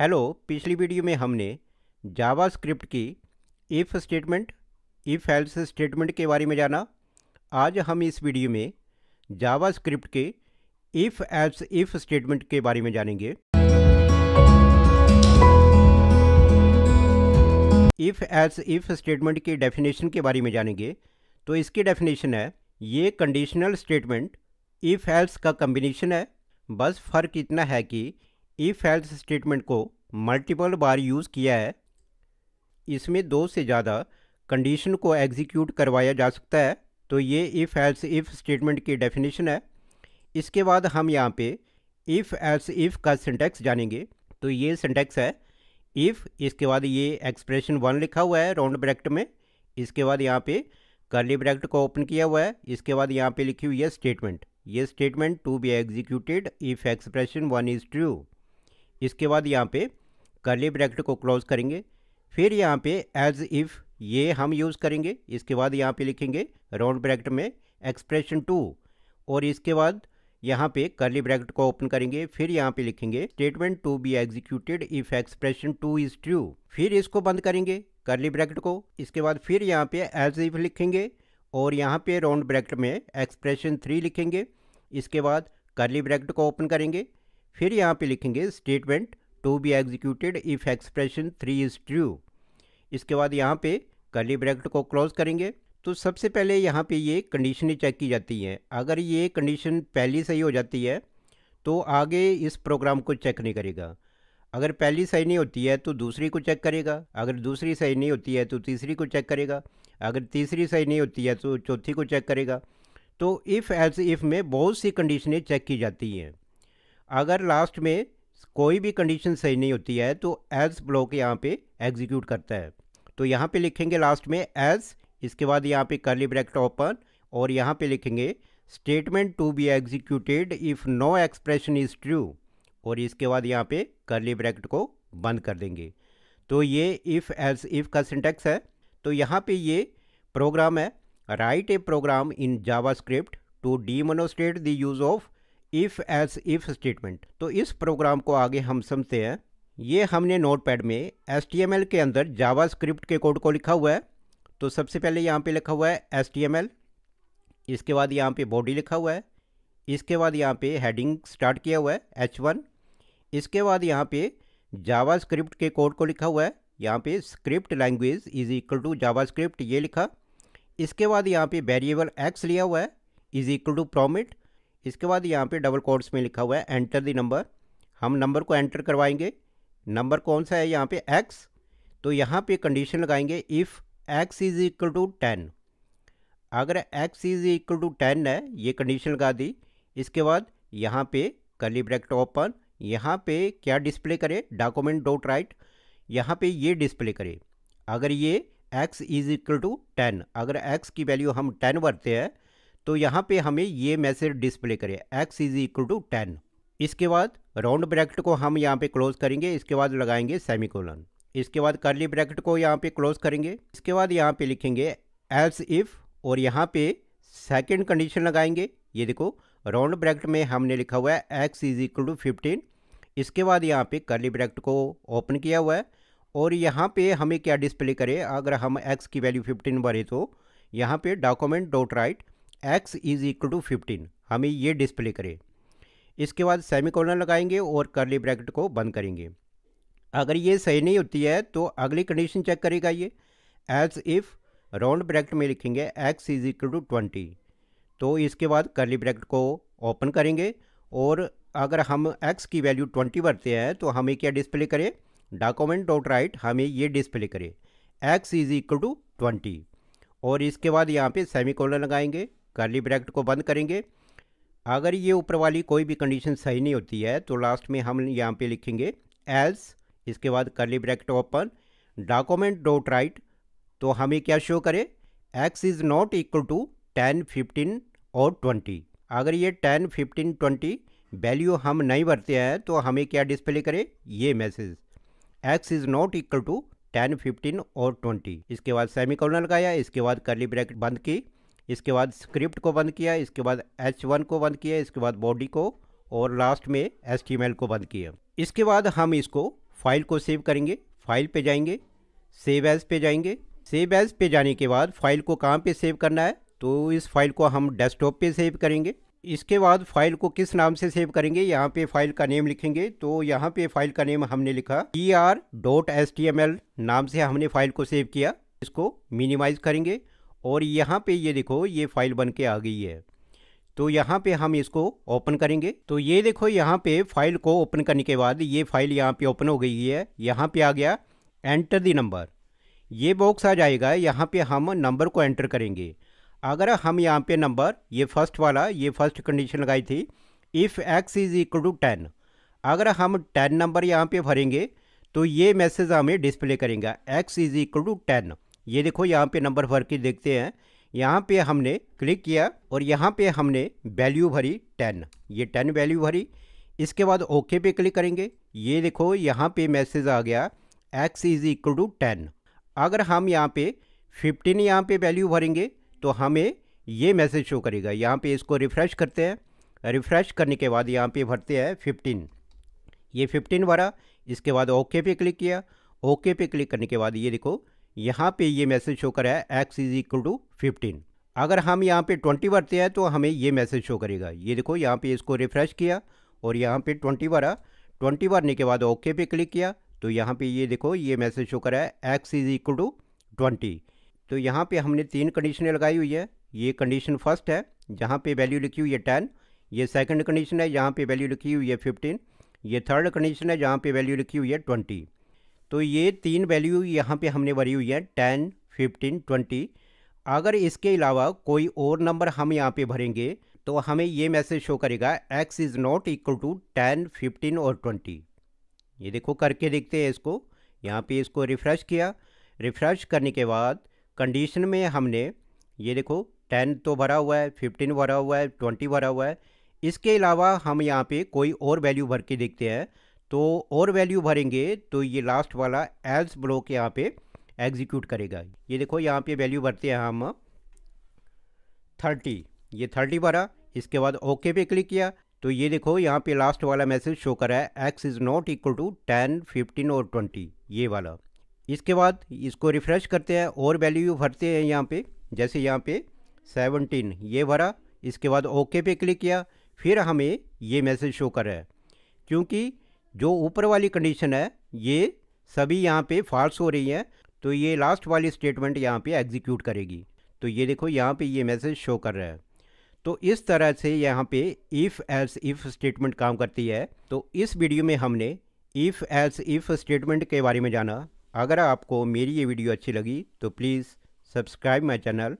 hello पिछली video में हमने जावास्क्रिप्ट की if statement if else statement के बारे में जाना आज हम इस वीडियो में जावास्क्रिप्ट के इफ़ एल्स इफ़ स्टेटमेंट के बारे में जानेंगे इफ़ एल्स इफ़ स्टेटमेंट की डेफिनेशन के बारे में जानेंगे तो इसकी डेफिनेशन है ये कंडीशनल स्टेटमेंट इफ़ एल्स का कम्बिनेशन है बस फ़र्क इतना है कि इफ एल्स स्टेटमेंट को मल्टीपल बार यूज़ किया है इसमें दो से ज़्यादा कंडीशन को एग्जीक्यूट करवाया जा सकता है तो ये इफ़ एल्स इफ़ स्टेटमेंट की डेफिनेशन है इसके बाद हम यहाँ पे इफ़ एल्स इफ़ का सिंटेक्स जानेंगे तो ये सिंटेक्स है इफ़ इसके बाद ये एक्सप्रेशन वन लिखा हुआ है राउंड ब्रैकेट में इसके बाद यहाँ पे कर्ली ब्रैकेट को ओपन किया हुआ है इसके बाद यहाँ पे लिखी हुई है स्टेटमेंट ये statement to be executed if expression one is true इसके बाद यहाँ पे करली ब्रैकेट को क्लोज करेंगे फिर यहाँ पे एज इफ़ ये हम यूज़ करेंगे इसके बाद यहाँ पे लिखेंगे राउंड ब्रैकेट में एक्सप्रेशन टू और इसके बाद यहाँ पे करली ब्रैकेट को ओपन करेंगे फिर यहाँ पे लिखेंगे statement to be executed if expression two is true फिर इसको बंद करेंगे करली ब्रैकेट को इसके बाद फिर यहाँ पे एज इफ लिखेंगे और यहाँ पे राउंड ब्रैकेट में एक्सप्रेशन थ्री लिखेंगे इसके बाद करली ब्रैकेट को ओपन करेंगे फिर यहाँ पे लिखेंगे statement to be executed if expression three is true इसके बाद यहाँ पे कर्ली ब्रैकेट को क्लोज करेंगे तो सबसे पहले यहाँ पे ये कंडीशनें चेक की जाती हैं अगर ये कंडीशन पहली सही हो जाती है तो आगे इस प्रोग्राम को चेक नहीं करेगा अगर पहली सही नहीं होती है तो दूसरी को चेक करेगा अगर दूसरी सही नहीं होती है तो तीसरी को चेक करेगा अगर तीसरी सही नहीं होती है तो चौथी को चेक करेगा तो इफ़ एज इफ़ में बहुत सी कंडीशनें चेक की जाती हैं अगर लास्ट में कोई भी कंडीशन सही नहीं होती है तो एज ब्लॉक यहाँ पे एग्जीक्यूट करता है तो यहाँ पे लिखेंगे लास्ट में एज इसके बाद यहाँ पे करली ब्रैकेट ओपन और यहाँ पे लिखेंगे statement to be executed if no expression is true और इसके बाद यहाँ पे करली ब्रैकेट को बंद कर देंगे तो ये इफ़ एज इफ़ का सिंटेक्स है तो यहाँ पे ये प्रोग्राम है write a program in JavaScript to demonstrate the use of if else if statement तो इस प्रोग्राम को आगे हम समझते हैं ये हमने नोटपैड में एस के अंदर जावा स्क्रिप्ट के कोड को लिखा हुआ है तो सबसे पहले यहाँ पे लिखा हुआ है एस टी एम एल इसके बाद यहाँ पे बॉडी लिखा हुआ है इसके बाद यहाँ पे हेडिंग स्टार्ट किया हुआ है एच वन इसके बाद यहाँ पे जावा स्क्रिप्ट के कोड को लिखा हुआ है यहाँ पे script language is equal to JavaScript ये लिखा इसके बाद यहाँ पे वेरिएबल एक्स लिया हुआ है इज इक्वल टू प्रोमिट इसके बाद यहाँ पे डबल कोट्स में लिखा हुआ है एंटर दी नंबर हम नंबर को एंटर करवाएंगे नंबर कौन सा है यहाँ पे एक्स तो यहाँ पे कंडीशन लगाएंगे if x is equal to ten अगर x is equal to ten है ये कंडीशन लगा दी इसके बाद यहाँ पे कली ब्रैकेट ओपन यहाँ पे क्या डिस्प्ले करे डॉक्यूमेंट डॉट राइट यहाँ पे ये डिस्प्ले करे अगर ये x is equal to ten अगर एक्स की वैल्यू हम टेन भरते हैं तो यहाँ पे हमें ये मैसेज डिस्प्ले करे x is equal to ten इसके बाद राउंड ब्रैकेट को हम यहाँ पे क्लोज करेंगे इसके बाद लगाएंगे सेमिकोलन इसके बाद करली ब्रैकेट को यहाँ पे क्लोज करेंगे इसके बाद यहाँ पे लिखेंगे एल्स इफ़ और यहाँ पे सेकेंड कंडीशन लगाएंगे ये देखो राउंड ब्रैकेट में हमने लिखा हुआ है x is equal to fifteen इसके बाद यहाँ पे करली ब्रैकेट को ओपन किया हुआ है और यहाँ पे हमें क्या डिस्प्ले करे अगर हम एक्स की वैल्यू फिफ्टीन भरे तो यहाँ पे document dot write x is equal to fifteen हमें ये डिस्प्ले करें इसके बाद सेमी कॉलन लगाएंगे और करली ब्रैकेट को बंद करेंगे अगर ये सही नहीं होती है तो अगली कंडीशन चेक करेगा ये एज इफ़ राउंड ब्रैकेट में लिखेंगे x is equal to twenty तो इसके बाद करली ब्रैकेट को ओपन करेंगे और अगर हम एक्स की वैल्यू ट्वेंटी भरते हैं तो हमें क्या डिस्प्ले करें डॉक्यूमेंट डॉट राइट हमें ये डिस्प्ले करें x is equal to twenty और इसके बाद यहाँ पे सेमी कॉलन लगाएंगे करली ब्रैकेट को बंद करेंगे अगर ये ऊपर वाली कोई भी कंडीशन सही नहीं होती है तो लास्ट में हम यहाँ पे लिखेंगे एल्स इसके बाद curly bracket open document dot write तो हमें क्या शो करे x is not equal to ten fifteen और ट्वेंटी अगर ये टेन फिफ्टीन ट्वेंटी वैल्यू हम नहीं भरते हैं तो हमें क्या डिस्प्ले करे ये message x is not equal to ten fifteen और ट्वेंटी इसके बाद सेमी कॉलर लगाया इसके बाद करली ब्रैकेट बंद की इसके बाद स्क्रिप्ट को बंद किया इसके बाद एच वन को बंद किया इसके बाद बॉडी को और लास्ट में एस को बंद किया इसके बाद हम इसको फाइल को सेव करेंगे फाइल पे जाएंगे सेव एज पे जाएंगे सेव एज पे जाने के बाद फाइल को कहाँ पे सेव करना है तो इस फाइल को हम डेस्कटॉप पे सेव करेंगे इसके बाद फाइल को किस नाम से सेव करेंगे यहाँ पे फाइल का नेम लिखेंगे तो यहाँ पे फाइल का नेम हमने लिखा E R dot S T M L नाम से हमने फाइल को सेव किया इसको मिनिमाइज करेंगे और यहाँ पे ये देखो ये फाइल बन के आ गई है तो यहाँ पे हम इसको ओपन करेंगे तो ये देखो यहाँ पे फाइल को ओपन करने के बाद ये फाइल यहाँ पे ओपन हो गई है यहाँ पे आ गया एंटर दी नंबर ये बॉक्स आ जाएगा यहाँ पे हम नंबर को एंटर करेंगे अगर हम यहाँ पे नंबर ये फर्स्ट वाला ये फर्स्ट कंडीशन लगाई थी if x is equal to ten अगर हम टेन नंबर यहाँ पे भरेंगे तो ये मैसेज हमें डिस्प्ले करेंगे x is equal to ten ये देखो यहाँ पे नंबर भर के देखते हैं यहाँ पे हमने क्लिक किया और यहाँ पे हमने वैल्यू भरी टेन ये टेन वैल्यू भरी इसके बाद ओके पे क्लिक करेंगे ये देखो यहाँ पे मैसेज आ गया x is equal to ten अगर हम यहाँ पे फिफ्टीन यहाँ पे वैल्यू भरेंगे तो हमें ये मैसेज शो करेगा यहाँ पे इसको रिफ़्रेश करते हैं रिफ़्रेश करने के बाद यहाँ पे भरते हैं फिफ्टीन ये फिफ्टीन भरा इसके बाद ओके पे क्लिक किया ओके पे क्लिक करने के बाद ये देखो यहाँ पे ये मैसेज शो कर रहा है x is equal to fifteen अगर हम यहाँ पे ट्वेंटी भरते हैं तो हमें ये मैसेज शो करेगा ये देखो यहाँ पे इसको रिफ़्रेश किया और यहाँ पे ट्वेंटी भरा ट्वेंटी भरने के बाद ओके पे क्लिक किया तो यहाँ पे ये देखो ये मैसेज शो कर रहा है x is equal to twenty तो यहाँ पे हमने तीन कंडीशनें लगाई हुई है ये कंडीशन फर्स्ट है जहाँ पे वैल्यू लिखी हुई है टेन ये सेकंड कंडीशन है जहाँ पे वैल्यू लिखी हुई है फिफ्टीन ये थर्ड कंडीशन है जहाँ पे वैल्यू लिखी हुई है ट्वेंटी तो ये तीन वैल्यू यहाँ पे हमने भरी हुई है टेन फिफ्टीन ट्वेंटी अगर इसके अलावा कोई और नंबर हम यहाँ पे भरेंगे तो हमें ये मैसेज शो करेगा x is not equal to ten fifteen और ट्वेंटी ये देखो करके देखते हैं इसको यहाँ पे इसको रिफ़्रेश किया रिफ़्रेश करने के बाद कंडीशन में हमने ये देखो टेन तो भरा हुआ है फिफ्टीन भरा हुआ है ट्वेंटी भरा हुआ है इसके अलावा हम यहाँ पे कोई और वैल्यू भर के देखते हैं तो और वैल्यू भरेंगे तो ये लास्ट वाला एल्स ब्लॉक यहाँ पे एग्जीक्यूट करेगा ये देखो यहाँ पे वैल्यू भरते हैं हम थर्टी ये थर्टी भरा इसके बाद ओके पे क्लिक किया तो ये देखो यहाँ पे लास्ट वाला मैसेज शो कर रहा है x is not equal to ten fifteen और ट्वेंटी ये वाला इसके बाद इसको रिफ़्रेश करते हैं और वैल्यू भरते हैं यहाँ पे जैसे यहाँ पे सेवनटीन ये भरा इसके बाद ओके पे क्लिक किया फिर हमें ये मैसेज शो कर रहा है क्योंकि जो ऊपर वाली कंडीशन है ये सभी यहाँ पे फॉल्स हो रही है तो ये लास्ट वाली स्टेटमेंट यहाँ पे एग्जीक्यूट करेगी तो ये देखो यहाँ पे ये मैसेज शो कर रहा है तो इस तरह से यहाँ पे इफ़ एल्स इफ़ स्टेटमेंट काम करती है तो इस वीडियो में हमने इफ़ एल्स इफ़ स्टेटमेंट के बारे में जाना अगर आपको मेरी ये वीडियो अच्छी लगी तो प्लीज़ सब्सक्राइब माई चैनल